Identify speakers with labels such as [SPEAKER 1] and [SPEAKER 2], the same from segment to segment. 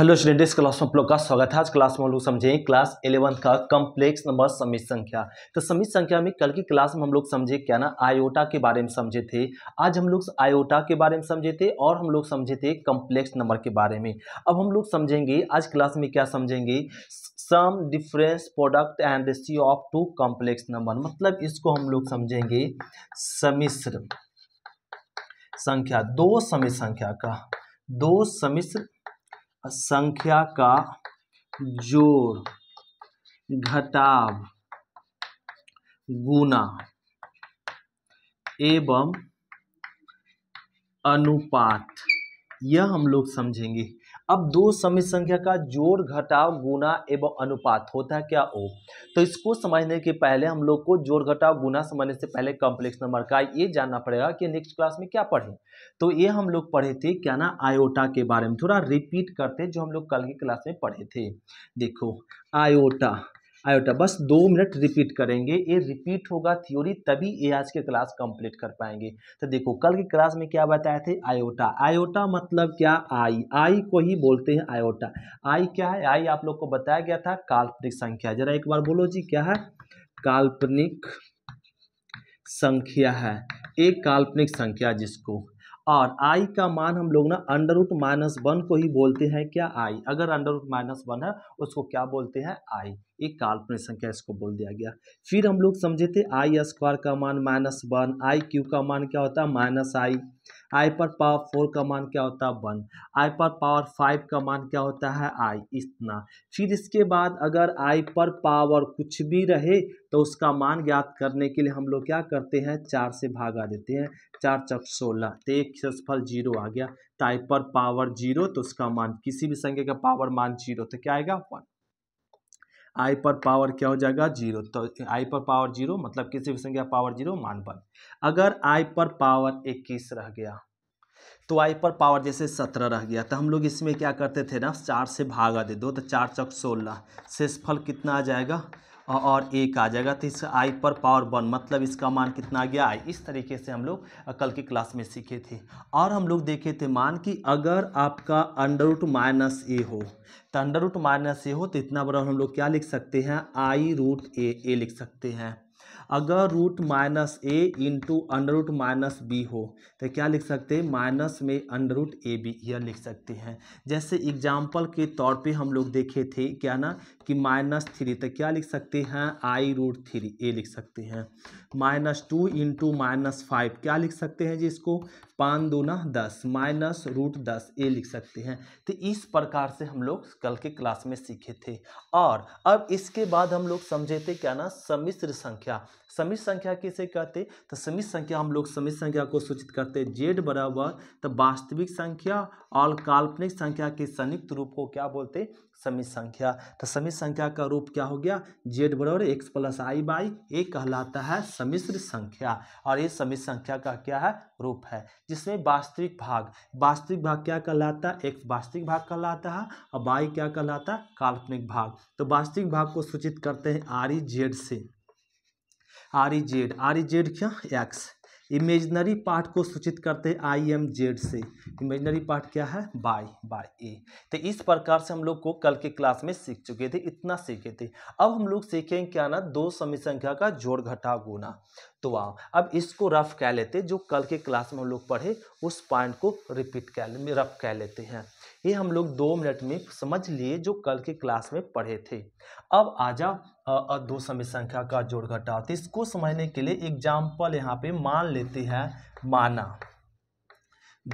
[SPEAKER 1] Hello student इस class में आप लोग का स्वागत है आज क्लास में हम लोग समझे क्लास इलेवंथ का कम्प्लेक्स नंबर समित संख्या तो समित संख्या में कल की क्लास में हम लोग समझे क्या ना आयोटा के बारे में समझे थे आज हम लोग आयोटा के बारे में समझे थे और हम लोग समझे थे कम्प्लेक्स नंबर के बारे में अब हम लोग समझेंगे आज क्लास में क्या समझेंगे sum difference product and ratio of two complex number मतलब इसको हम लोग समझेंगे समिश्र संख्या दो समित संख्या का दो समिश्र संख्या का जोड़ घटाव गुना एवं अनुपात यह हम लोग समझेंगे अब दो समय संख्या का जोड़ घटाव गुना एवं अनुपात होता है क्या ओ तो इसको समझने के पहले हम लोग को जोड़ घटाव गुना समझने से पहले कॉम्प्लेक्स नंबर का ये जानना पड़ेगा कि नेक्स्ट क्लास में क्या पढ़े तो ये हम लोग पढ़े थे क्या ना आयोटा के बारे में थोड़ा रिपीट करते जो हम लोग कल की क्लास में पढ़े थे देखो आयोटा आयोटा बस दो मिनट रिपीट करेंगे ये रिपीट होगा थ्योरी तभी ये आज के क्लास कंप्लीट कर पाएंगे तो देखो कल की क्लास में क्या बताए थे आयोटा आयोटा मतलब क्या आई आई को ही बोलते हैं आयोटा आई क्या है आई आप लोग को बताया गया था काल्पनिक संख्या जरा एक बार बोलो जी क्या है काल्पनिक संख्या है एक काल्पनिक संख्या जिसको और आई का मान हम लोग ना अंडर रूट माइनस वन को ही बोलते हैं क्या आई अगर अंडर रूट माइनस वन है उसको क्या बोलते हैं आई एक काल्पनिक संख्या इसको बोल दिया गया फिर हम लोग समझे थे आई स्क्वायर का मान माइनस वन आई क्यू का मान क्या होता है माइनस आई आई पर पावर फोर का मान क्या होता है वन आई पर पावर फाइव का मान क्या होता है आई इतना फिर इसके बाद अगर आई पर पावर कुछ भी रहे तो उसका मान ज्ञात करने के लिए हम लोग क्या करते हैं चार से भागा देते हैं चार चक सोलह तो एक सफल जीरो आ गया तो आई पर पावर जीरो तो उसका मान किसी भी संख्या का पावर मान जीरो तो क्या आएगा वन आई पर पावर क्या हो जाएगा जीरो तो आई पर पावर जीरो मतलब किसी भी संख्या पावर जीरो मान पर अगर आई पर पावर इक्कीस रह गया तो आई पर पावर जैसे सत्रह रह गया तो हम लोग इसमें क्या करते थे ना चार से भागा दे दो तो चार चौक सोलह शेषफल कितना आ जाएगा और एक आ जाएगा तो इस आई पर पावर वन मतलब इसका मान कितना आ गया आई इस तरीके से हम लोग कल की क्लास में सीखे थे और हम लोग देखे थे मान कि अगर आपका अंडर रूट माइनस ए हो तो अंडर रूट माइनस ए हो तो इतना बड़ा हम लोग क्या लिख सकते हैं आई रूट ए ए लिख सकते हैं अगर root minus A into under root minus B हो तो क्या लिख सकते हैं माइनस में अंडर रूट ए बी यह लिख सकते हैं जैसे एग्जाम्पल के तौर पे हम लोग देखे थे क्या ना कि माइनस थ्री तो क्या लिख सकते हैं आई रूट थ्री ए लिख सकते हैं minus two into minus five क्या लिख सकते हैं जी इसको पाँच दूना दस माइनस रूट दस ए लिख सकते हैं तो इस प्रकार से हम लोग कल के क्लास में सीखे थे और अब इसके बाद हम लोग समझे थे क्या ना सम्मिश्र संख्या समित संख्या किसे कहते तो समित संख्या हम लोग समित संख्या को सूचित करते जेड बराबर तो वास्तविक संख्या और काल्पनिक संख्या के संयुक्त रूप को क्या बोलते समित संख्या तो समित संख्या का रूप क्या हो गया जेड बराबर एक्स प्लस आई बाई ये कहलाता है समिश्र संख्या और ये समिश्र संख्या का क्या है रूप है जिसमें वास्तविक भाग वास्तविक भाग क्या कहलाता है एक्स वास्तविक भाग कहलाता है और बाई क्या कहलाता है काल्पनिक भाग तो वास्तविक भाग को सूचित करते हैं आर ई जेड से R E Z R E Z क्या एक्स इमेजनरी पार्ट को सूचित करते हैं आई एम जेड से इमेजनरी पार्ट क्या है बाय बाय ए तो इस प्रकार से हम लोग को कल के क्लास में सीख चुके थे इतना सीखे थे अब हम लोग सीखेंगे क्या ना दो समी संख्या का जोड़ घटा गुना तो आओ अब इसको रफ कह लेते जो कल के क्लास में हम लोग पढ़े उस पॉइंट को रिपीट कह रफ कह लेते हैं ये हम लोग दो मिनट में समझ लिए जो कल के क्लास में पढ़े थे अब आ जा दो समय संख्या का जोड़ घटाव तो इसको समझने के लिए एग्जाम्पल यहाँ पे मान लेते हैं माना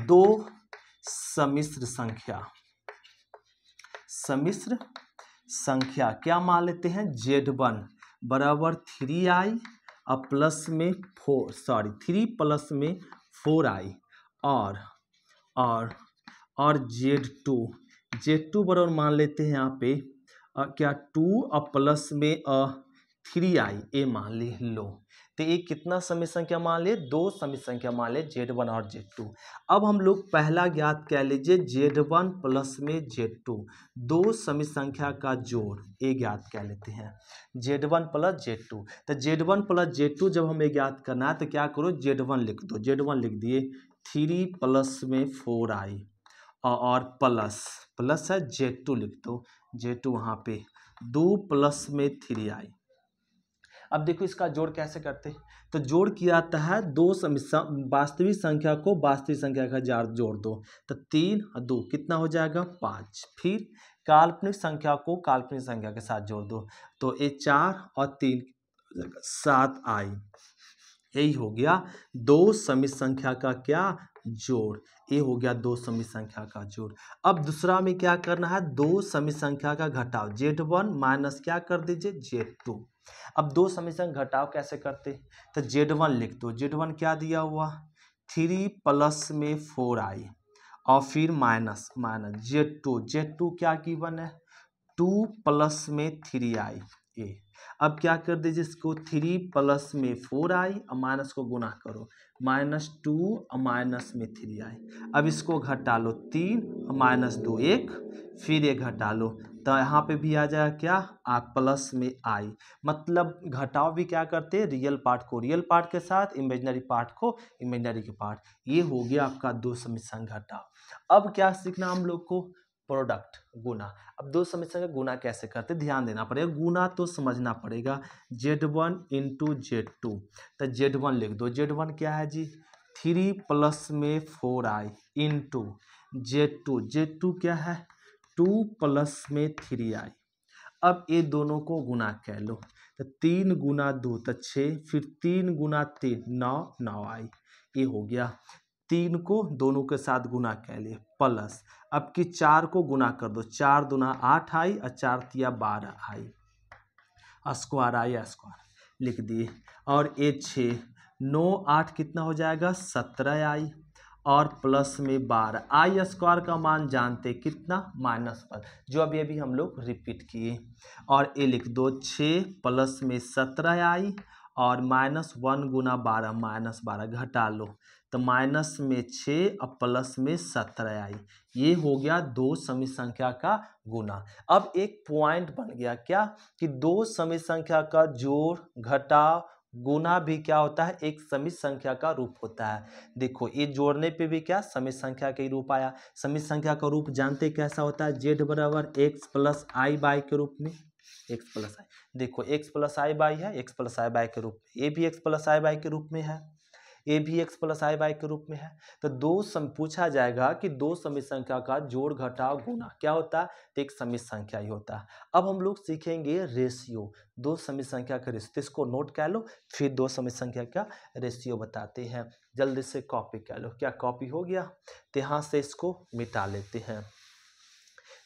[SPEAKER 1] दो समिश्र संख्या समिश्र संख्या क्या मान लेते हैं जेड वन बराबर थ्री आई और प्लस में फोर सॉरी थ्री प्लस में फोर आई और और और जेड टू जेड टू बराबर मान लेते हैं यहाँ पे आ, क्या टू और प्लस में थ्री आई ए मान ली लो तो ये कितना समय संख्या मान लिए दो समय संख्या मान लें जेड वन और जेड टू अब हम लोग पहला ज्ञात कह लीजिए जेड वन प्लस में जेड टू दो समय संख्या का जोड़ ये ज्ञात कह लेते हैं Z one plus Z two तो Z one plus Z two जब हमें ज्ञात करना है तो क्या करो जेड वन लिख दो जेड वन लिख दिए थ्री प्लस में फोर आई और प्लस प्लस है जे टू लिख दो जे टू वहाँ पे दो प्लस में थ्री आई अब देखो इसका जोड़ कैसे करते हैं तो जोड़ किया जाता है दो वास्तविक संख्या को वास्तविक संख्या का जार जोड़ दो तो तीन और दो कितना हो जाएगा पाँच फिर काल्पनिक संख्या को काल्पनिक संख्या के साथ जोड़ दो तो ये चार और तीन सात आई यही हो गया दो समित संख्या का क्या जोड़ ये हो गया दो समित संख्या का जोड़ अब दूसरा में क्या करना है दो समित संख्या का घटाव जेड वन माइनस क्या कर दीजिए जेड टू अब दो समित संख्या घटाव कैसे करते तो जेड वन लिख दो जेड वन क्या दिया हुआ थ्री प्लस में फोर आई और फिर minus minus z two z two क्या की वन है टू प्लस में थ्री आई ए अब क्या कर दीजिए इसको थ्री प्लस में फोर आई और माइनस को गुना करो माइनस टू और माइनस में थ्री आई अब इसको घटा लो तीन और माइनस दो एक फिर ये घटा लो तो यहाँ पे भी आ जाएगा क्या आ प्लस में आई मतलब घटाओ भी क्या करते हैं रियल पार्ट को रियल पार्ट के साथ इमेजनरी पार्ट को इमेजनरी के पार्ट ये हो गया आपका दो समीसंग घटाओ अब क्या सीखना हम लोग को प्रोडक्ट गुना अब दो समस्या का गुना कैसे करते ध्यान देना पड़ेगा गुना तो समझना पड़ेगा z one into z two तो जेड वन लिख दो जेड वन क्या है जी थ्री प्लस में four i into z two z two क्या है टू प्लस में थ्री आई अब ये दोनों को गुना कह लो तो तीन गुना दो तो छः फिर तीन गुना तीन नौ नौ आई ये हो गया तीन को दोनों के साथ गुना कर लिए प्लस अब कि चार को गुना कर दो चार दुना आठ आई और चार तिया बारह आई स्क्वायर आई स्क्वायर लिख दिए और ये छः नौ आठ कितना हो जाएगा सत्रह आई और प्लस में बारह आई स्क्वायर का मान जानते कितना माइनस वन जो अभी अभी हम लोग रिपीट किए और ये लिख दो छः प्लस में सत्रह आई और माइनस वन गुना बारह माइनस बारह घटा लो तो माइनस में छः और प्लस में सत्रह आई ये हो गया दो समी संख्या का गुना अब एक पॉइंट बन गया क्या कि दो समी संख्या का जोड़ घटा गुना भी क्या होता है एक समित संख्या का रूप होता है देखो ये जोड़ने पे भी क्या समित संख्या के रूप आया समित संख्या का रूप जानते कैसा होता है जेड बराबर एक्स प्लस आई बाई के रूप में एक्स प्लस आई देखो एक्स प्लस आई बाई है x प्लस आई बाई के रूप में ए भी एक्स प्लस आई बाई के रूप में है ए भी एक्स प्लस आई बाई के रूप में है तो दो सम पूछा जाएगा कि दो समित संख्या का जोड़ घटाव गुना क्या होता है तो एक समित संख्या ही होता है अब हम लोग सीखेंगे रेशियो दो समित संख्या का रेशियो इसको नोट कर लो फिर दो समित संख्या का रेशियो बताते हैं जल्दी से कॉपी कर लो क्या कॉपी हो गया तो यहाँ से इसको मिटा लेते हैं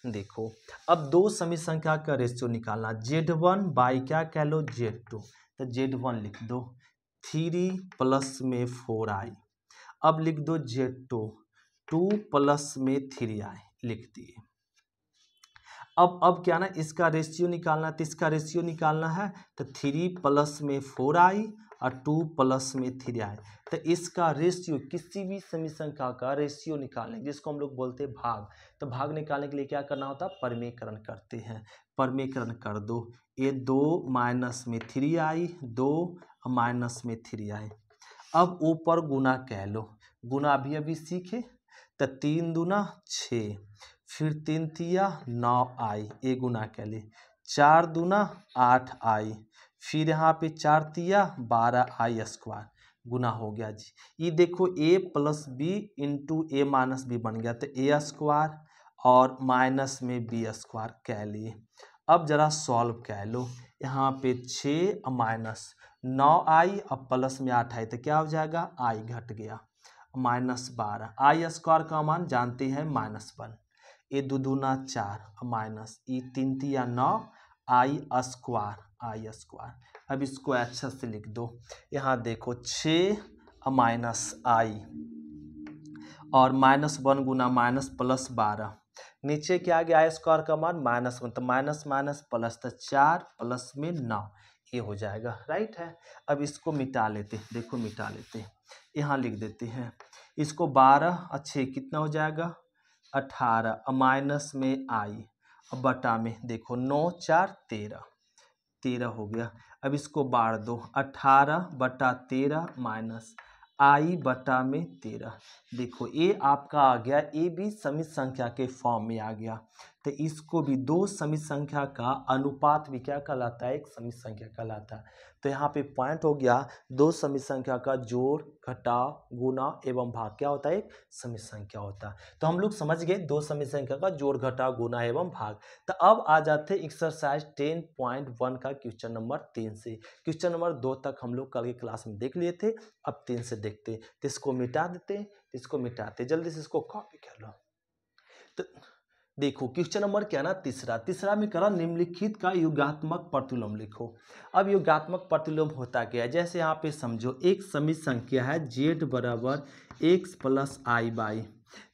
[SPEAKER 1] देखो अब दो समी संख्या का रेशियो निकालना जेड वन बाई क्या कह लो जेड टू तो जेड वन लिख दो थ्री प्लस में फोर आई अब लिख दो जेड टू टू प्लस में थ्री आई लिख दिए अब अब क्या ना इसका रेशियो निकालना तो इसका रेशियो निकालना है तो थ्री प्लस में फोर आई और टू प्लस में थ्री आए तो इसका रेशियो किसी भी समी संख्या का रेशियो निकालने जिसको हम लोग बोलते हैं भाग तो भाग निकालने के लिए क्या करना होता है परमेकरण करते हैं परमेकरण कर दो ये दो माइनस में थ्री आई दो माइनस में थ्री आई अब ऊपर गुना कह लो गुना अभी अभी सीखे तो तीन दुना छ फिर तीन तिया नौ आई ये गुना कह ले चार दुना आठ आई फिर यहाँ पे चार तिया बारह आई स्क्वायर गुना हो गया जी ये देखो a plus b into a minus b बन गया तो ए स्क्वायर और माइनस में बी स्क्वायर कह लिए अब जरा सॉल्व कह लो यहाँ पे छः माइनस नौ आई और प्लस में आठ आई तो क्या हो जाएगा आई घट गया माइनस बारह आई स्क्वायर का मान जानते हैं माइनस वन ए दो दूना चार माइनस ई तीन तिया नौ आई स्क्वायर आई स्क्वायर अब इसको अच्छा से लिख दो यहाँ देखो छ माइनस आई और माइनस वन गुना माइनस प्लस बारह नीचे क्या गया आई स्क्वायर का मान माइनस वन तो माइनस माइनस प्लस तो चार प्लस में नौ ये हो जाएगा राइट है अब इसको मिटा लेते देखो मिटा लेते यहाँ लिख देते हैं इसको बारह अच्छे कितना हो जाएगा अठारह माइनस में आई बटा में देखो नौ चार तेरह तेरह हो गया अब इसको बाढ़ दो अठारह बटा तेरह माइनस आई बटा में तेरह देखो ये आपका आ गया ए भी समित संख्या के फॉर्म में आ गया तो इसको भी दो समित संख्या का अनुपात भी क्या कहलाता है एक समित संख्या कहलाता है तो यहाँ पे पॉइंट हो गया दो समित संख्या का जोड़ घटाव गुना एवं भाग क्या होता है एक समित संख्या होता है तो हम लोग समझ गए दो समित संख्या का जोड़ घटाव गुना एवं भाग तो अब आ जाते एक्सरसाइज टेन पॉइंट वन का क्वेश्चन नंबर तीन से क्वेश्चन नंबर दो तक हम लोग कल के क्लास में देख लिए थे अब तीन से देखते तो इसको मिटा देते इसको मिटाते जल्दी से इसको कॉपी कर लो तो देखो क्वेश्चन नंबर क्या ना तीसरा तीसरा में करा निम्नलिखित का योगात्मक प्रतिलोम लिखो अब योगात्मक प्रतिलोम होता क्या है जैसे यहाँ पे समझो एक समित संख्या है जेड बराबर एक्स प्लस आई बाई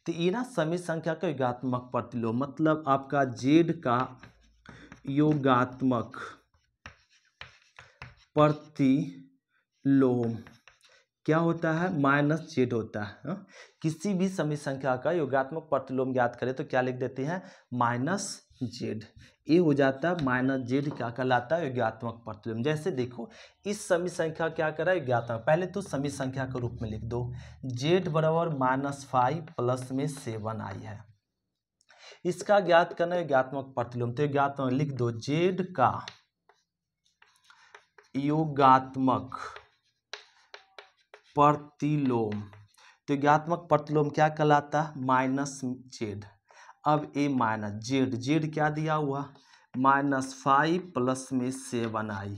[SPEAKER 1] तो ये ना समित संख्या का योगात्मक प्रतिलोम मतलब आपका जेड का योगात्मक प्रतिलोम क्या होता है माइनस जेड होता है हाँ। किसी भी समी संख्या का योगात्मक प्रतिलोम ज्ञात करें तो क्या लिख देते हैं माइनस जेड ये हो जाता है माइनस जेड क्या कहलाता है योगात्मक प्रतिलोम जैसे देखो इस समी संख्या क्या करा है योगात्मक पहले तो समी संख्या के रूप में लिख दो जेड बराबर माइनस फाइव प्लस में सेवन आई है इसका ज्ञात करना योगात्मक प्रतिलोम तो योगात्मक लिख दो जेड का योगात्मक प्रतिलोम तो ज्ञात्मक प्रतिलोम क्या कहलाता है माइनस जेड अब ए माइनस जेड जेड क्या दिया हुआ माइनस फाइव प्लस में सेवन आई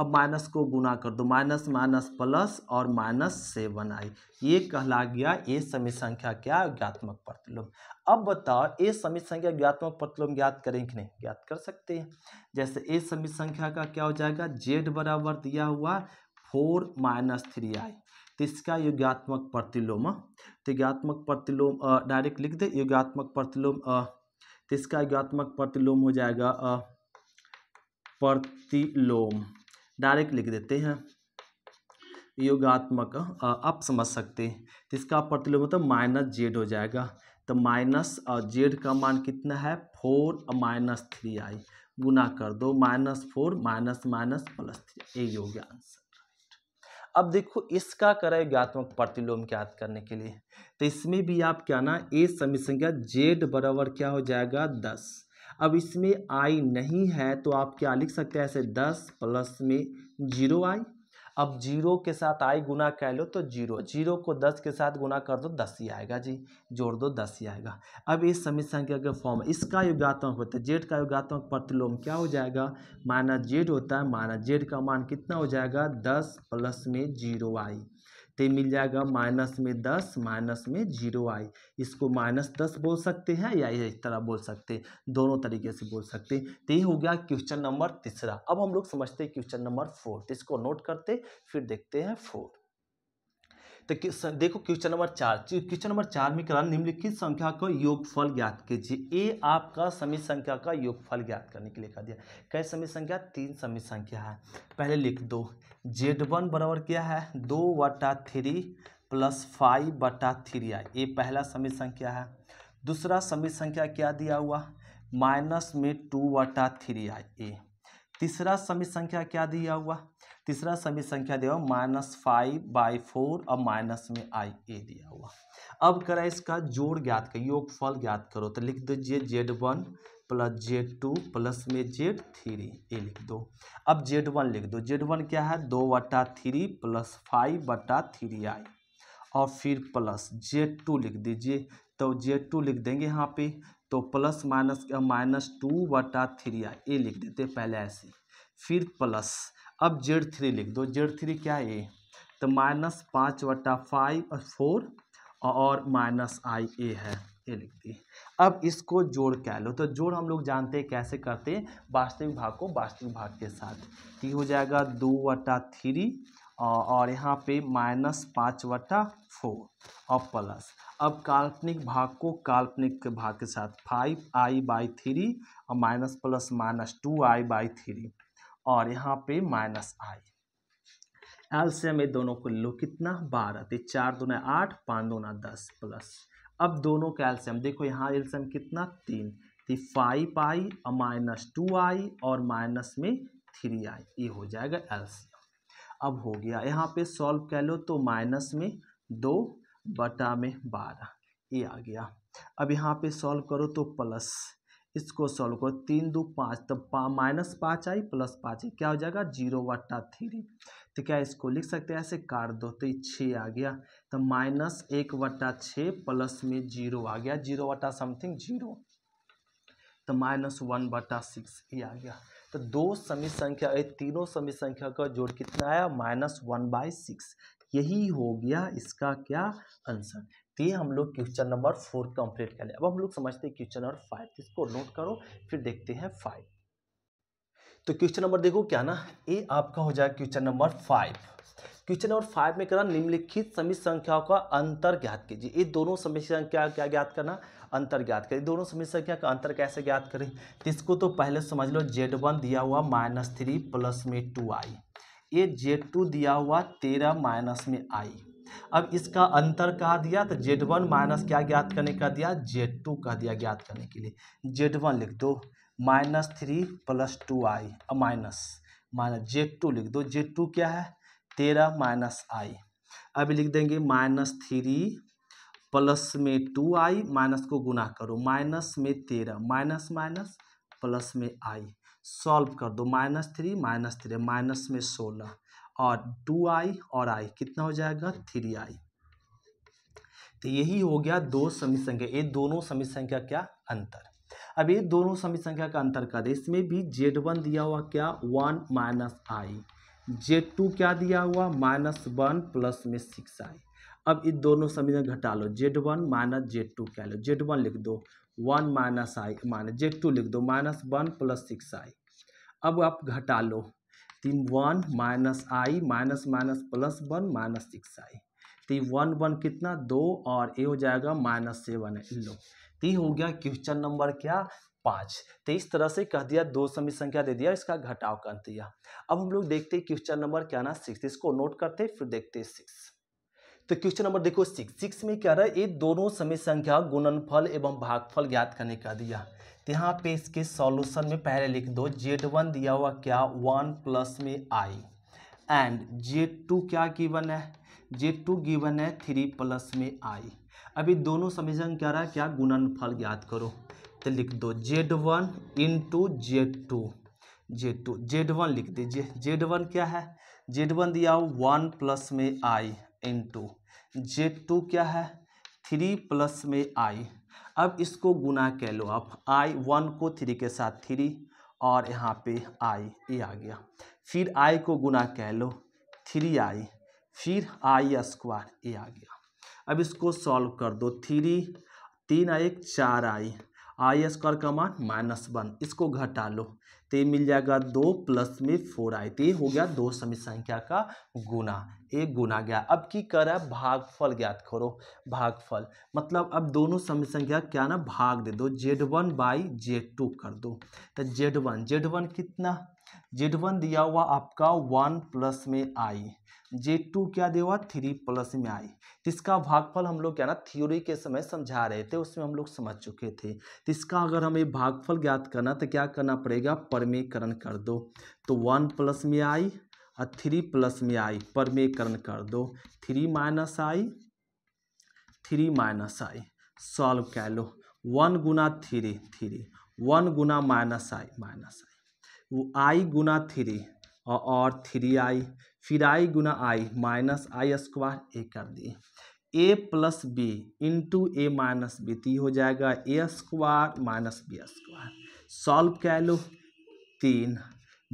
[SPEAKER 1] अब माइनस को गुना कर दो माइनस माइनस प्लस और माइनस सेवन आई ये कहला गया ए समी संख्या क्या ज्ञात्मक प्रतिलोम अब बताओ ए समी संख्या ज्ञात्मक प्रतिलोम ज्ञात करें कि नहीं ज्ञात कर सकते हैं जैसे ए समी संख्या का क्या हो जाएगा जेड बराबर दिया हुआ फोर माइनस थ्री आई इसका युगात्मक प्रतिलोम तो प्रतिलोम डायरेक्ट लिख दे युगात्मक प्रतिलोम इसका युगात्मक प्रतिलोम हो जाएगा प्रतिलोम डायरेक्ट लिख देते हैं योगात्मक आप समझ सकते हैं इसका प्रतिलोम मतलब माइनस जेड हो जाएगा तो माइनस जेड का मान कितना है फोर माइनस थ्री आई गुना कर दो minus four minus minus plus three यही हो गया आंसर अब देखो इसका क्रय ज्ञात्मक प्रतिलोम ज्ञात करने के लिए तो इसमें भी आप क्या ना ए समी संख्या जेड बराबर क्या हो जाएगा दस अब इसमें आई नहीं है तो आप क्या लिख सकते हैं ऐसे दस प्लस में जीरो आई अब जीरो के साथ आई गुना कह लो तो जीरो जीरो को दस के साथ गुना कर दो दस ही आएगा जी जोड़ दो दस ही आएगा अब इस समित संख्या के फॉर्म इसका युगात्मक होता है जेड का युगात्मक प्रतिलोम क्या हो जाएगा माइनस जेड होता है माइनस जेड का मान कितना हो जाएगा दस प्लस में जीरो आई तो मिल जाएगा माइनस में दस माइनस में जीरो आई इसको माइनस दस बोल सकते हैं या इस तरह बोल सकते हैं दोनों तरीके से बोल सकते हैं तो ये हो गया क्वेश्चन नंबर तीसरा अब हम लोग समझते हैं क्वेश्चन नंबर फोर तो इसको नोट करते फिर देखते हैं फोर तो देखो क्वेश्चन नंबर चार क्वेश्चन नंबर चार में करा निम्नलिखित संख्या का योगफल ज्ञात कीजिए ए आपका समित संख्या का योगफल ज्ञात करने के लिए कहा दिया कई समित संख्या तीन समित संख्या है पहले लिख दो जेड वन बराबर क्या है दो वटा थ्री प्लस फाइव बटा थ्री आई ये पहला समित संख्या है दूसरा समित संख्या क्या दिया हुआ माइनस में टू वटा थ्री आई ए तीसरा समित संख्या क्या दिया हुआ तीसरा सभी संख्या दिया हुआ माइनस फाइव बाई फोर और माइनस में आई ए दिया हुआ अब करें इसका जोड़ ज्ञात कर योगफल ज्ञात करो तो लिख दीजिए z one plus Z two plus में जेड थ्री ये लिख दो अब जेड वन लिख दो जेड वन क्या है दो बटा थ्री प्लस फाइव बटा थ्री आई और फिर प्लस जेड टू लिख दीजिए तो जेड टू लिख देंगे यहाँ पे तो प्लस माइनस माइनस टू बटा थ्री आई ये लिख देते पहले ऐसे फिर प्लस अब जेड थ्री लिख दो जेड थ्री क्या है तो माइनस पाँच वटा फाइव और फोर और माइनस आई ए है ये लिख दी अब इसको जोड़ क्या लो तो जोड़ हम लोग जानते हैं कैसे करते हैं वास्तविक भाग को वास्तविक भाग के साथ ये हो जाएगा दो वटा थ्री और यहाँ पे माइनस पाँच वटा फोर और प्लस अब काल्पनिक भाग को काल्पनिक भाग के साथ फाइव आई बाई थ्री और minus plus minus two i by three और यहाँ पे माइनस आई एलसीएम में दोनों को लो कितना बारह तो चार दो आठ पाँच दूना दस प्लस अब दोनों का एल्सियम देखो यहाँ एल्सियम कितना तीन थी तो फाइव आई और माइनस टू आई और माइनस में थ्री आई ये हो जाएगा एल्सियम अब हो गया यहाँ पे सॉल्व कह लो तो माइनस में दो बटा में बारह ये आ गया अब यहाँ पे सॉल्व करो तो प्लस इसको सॉल्व करो तीन दो पाँच तो पा माइनस पाँच आई प्लस पाँच आई क्या हो जाएगा जीरो वट्टा थ्री तो क्या इसको लिख सकते हैं ऐसे काट दो तो ये छः आ गया तो माइनस एक वट्टा छः प्लस में जीरो आ गया जीरो वट्टा समथिंग जीरो तो माइनस वन बटा सिक्स ये आ गया तो दो समी संख्या तीनों समी संख्या का जोड़ कितना आया माइनस वन बाई सिक्स यही हो गया इसका क्या आंसर तो ये हम लोग क्वेश्चन नंबर फोर कंप्लीट कर ले अब हम लोग समझते हैं क्वेश्चन नंबर फाइव इसको नोट करो फिर देखते हैं फाइव तो क्वेश्चन नंबर देखो क्या ना ये आपका हो जाएगा question number five question number five में करना निम्नलिखित समित संख्याओं का अंतर ज्ञात कीजिए ये दोनों समित संख्या क्या ज्ञात करना अंतर ज्ञात करें दोनों समित संख्या का अंतर कैसे ज्ञात करें तो इसको तो पहले समझ लो जेड वन दिया हुआ माइनस थ्री प्लस में टू आई ये जेड टू दिया हुआ तेरह माइनस में आई अब इसका अंतर कहा दिया तो जेड वन माइनस क्या ज्ञात करने का दिया जेड टू कह दिया ज्ञात करने के लिए जेड वन लिख दो minus three plus two i minus minus z two लिख दो जेड टू क्या है तेरह माइनस आई अभी लिख देंगे माइनस थ्री प्लस में टू आई माइनस को गुना करो माइनस में तेरह माइनस माइनस प्लस में आई सॉल्व कर दो minus three minus three minus में सोलह और टू आई और आई कितना हो जाएगा थ्री आई तो यही हो गया दो समित संख्या ये दोनों समित संख्या क्या अंतर अब ये दोनों समित संख्या का अंतर कर इसमें भी जेड वन दिया हुआ क्या one minus i z two क्या दिया हुआ माइनस वन प्लस में सिक्स आई अब इन दोनों समीकरण घटा लो z one minus z two क्या लो जेड वन लिख दो one minus i minus z two लिख दो minus one plus six i अब आप घटा लो तीन one minus i minus minus plus one minus six i तो वन वन कितना दो और ए हो जाएगा माइनस सेवन है लो तो हो गया क्वेश्चन नंबर क्या पाँच तो इस तरह से कह दिया दो समी संख्या दे दिया इसका घटाव कर दिया अब हम लोग देखते हैं क्वेश्चन नंबर क्या ना सिक्स इसको नोट करते फिर देखते हैं सिक्स तो क्वेश्चन नंबर देखो सिक्स सिक्स में क्या रहा है ये दोनों समय संख्या गुणनफल एवं भागफल ज्ञात करने का दिया तो यहाँ पे इसके सॉल्यूशन में पहले लिख दो जेड वन दिया हुआ क्या वन प्लस में आई एंड जेड टू क्या गिवन है जेड टू गिवन है थ्री प्लस में आई अभी दोनों समीकरण क्या रहा है क्या गुणनफल ज्ञात करो तो लिख दो z one into z two z two z one लिख दीजिए जेड वन क्या है जेड वन दिया वन प्लस में i into z two क्या है थ्री प्लस में आई अब इसको गुना कह लो आप आई वन को थ्री के साथ थ्री और यहाँ पे आई ये आ गया फिर आई को गुना कह लो थ्री आई फिर आई स्क्वायर ये आ गया अब इसको सॉल्व कर दो थ्री तीन आई एक चार आई आई स्क्वायर का मान माइनस वन इसको घटा लो तो ये मिल जाएगा दो प्लस में फोर आई तो ये हो गया दो समी संख्या का गुना एक गुना गया अब की है भागफल ज्ञात करो भागफल मतलब अब दोनों समय संख्या क्या ना भाग दे दो z one by z two कर दो तो जेड वन जेड वन कितना जेड वन दिया हुआ आपका वन प्लस में आई जेड टू क्या दिया हुआ थ्री प्लस में आई जिसका तो भागफल हम लोग क्या ना थ्योरी के समय समझा रहे थे उसमें हम लोग समझ चुके थे तो इसका अगर हमें भागफल ज्ञात करना तो क्या करना पड़ेगा परमीकरण कर दो तो वन प्लस में आई और थ्री प्लस में आई परमेकरण कर दो three minus i three minus i solve कर लो वन गुना थ्री थ्री वन गुना माइनस आई माइनस आई वो आई गुना थ्री और थ्री आई फिर आई गुना आई माइनस आई स्क्वायर ए कर दिए a plus b into a minus b ती हो जाएगा a square minus b square solve कह लो तीन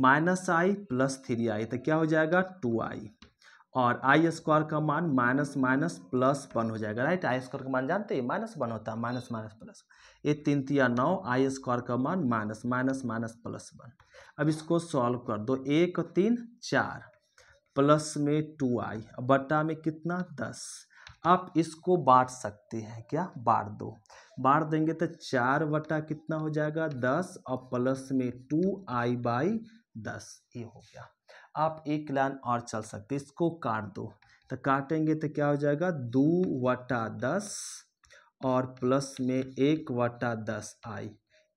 [SPEAKER 1] minus i plus three i तो क्या हो जाएगा टू आई और आई स्क्वायर का मान माइनस माइनस प्लस वन हो जाएगा राइट आई स्क्वायर का मान जानते हैं माइनस वन होता है माइनस माइनस प्लस ये तीन तिया नौ आई स्क्वायर का मान minus minus minus plus one अब इसको सॉल्व कर दो एक तीन चार प्लस में टू आई बट्टा में कितना दस आप इसको बांट सकते हैं क्या बांट दो बांट देंगे तो चार बटा कितना हो जाएगा दस और प्लस में टू आई बाई दस ये हो गया आप एक लाइन और चल सकते इसको काट दो तो काटेंगे तो क्या हो जाएगा दो वटा दस और प्लस में एक वटा दस आई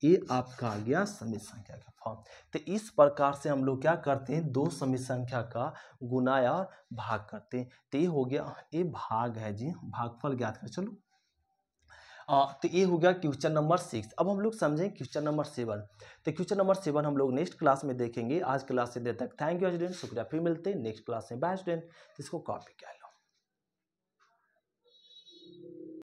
[SPEAKER 1] ये आपका आ गया समित संख्या का फॉर्म तो इस प्रकार से हम लोग क्या करते हैं दो समित संख्या का गुना या भाग करते हैं तो ये हो गया ये भाग है जी भागफल ज्ञात कर चलो तो ये हो गया क्वेश्चन नंबर सिक्स अब हम लोग समझें क्वेश्चन नंबर सेवन तो क्वेश्चन नंबर सेवन हम लोग नेक्स्ट क्लास में देखेंगे आज क्लास से देर तक थैंक यू स्टूडेंट शुक्रिया फिर मिलते हैं नेक्स्ट क्लास में बाय स्टूडेंट तो इसको कॉपी कर